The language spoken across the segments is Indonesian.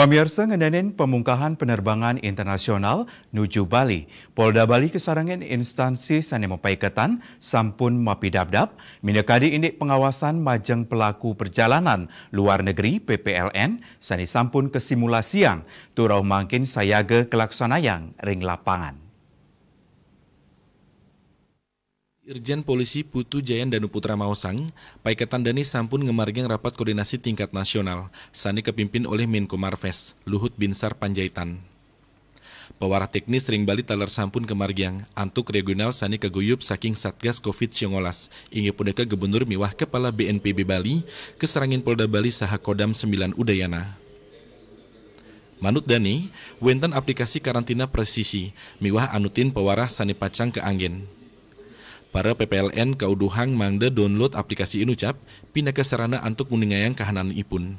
Pemirsa ngenenin pemungkahan penerbangan internasional nuju Bali. Polda Bali kesarangin instansi sana mempeiketan sampun mapi mapidabdab minyakadi ini pengawasan majeng pelaku perjalanan luar negeri PPLN sani sampun kesimulasiang turau makin sayaga kelaksanayang ring lapangan. Irjen Polisi Putu Jayan Danu Putra Mausang, Paiketan Dani sampun ngemargeng rapat koordinasi tingkat nasional, sani kepimpin oleh Menko Marves, Luhut Binsar Panjaitan. Pewarah teknis ring Bali talar sampun kemargiang, antuk regional sani keguyup saking Satgas COVID-19, ingi pundaka Gubernur Miwah Kepala BNPB Bali, keserangin Polda Bali saha Kodam 9 Udayana. Manut Dani, wentan aplikasi karantina presisi, miwah anutin pewarah sani pacang ke angin. Para PPLN Kauduhang mangde download aplikasi Inucap, pindah ke sarana antuk meningayang kahanan ipun.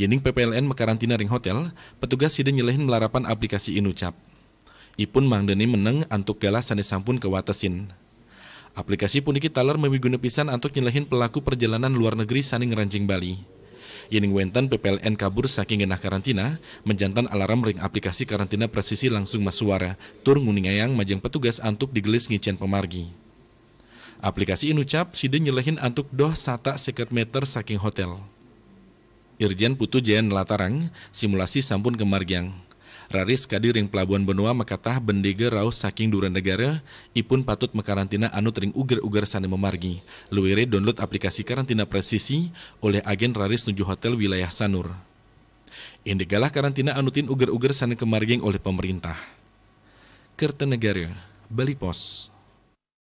Yening PPLN mekarantina ring hotel, petugas sida nyelehin melarapan aplikasi Inucap. Ipun mangdeni meneng antuk galas sanes sampun kewatesin. Aplikasi puniki talar memiguna pisan antuk nyelehin pelaku perjalanan luar negeri saning ngerancing Bali. Yening Wentan PPLN kabur saking genah karantina, menjantan alarm ring aplikasi karantina presisi langsung mas suara tur nguningayang majang petugas antuk digelis ngicen pemargi. Aplikasi Inucap sida nyelehin antuk doh sata seket meter saking hotel. Irjen Putu Jayan Latarang, simulasi sampun kemargiang. Raris kadiring pelabuhan benua mekatah Bendiga raus saking duran negara ipun patut mekarantina anu tering uger-uger sana memargi. Luwere download aplikasi karantina presisi oleh agen Raris nuju hotel wilayah Sanur. Indegalah karantina anutin uger-uger sana kemarging oleh pemerintah. Kertanegara, Bali Pos.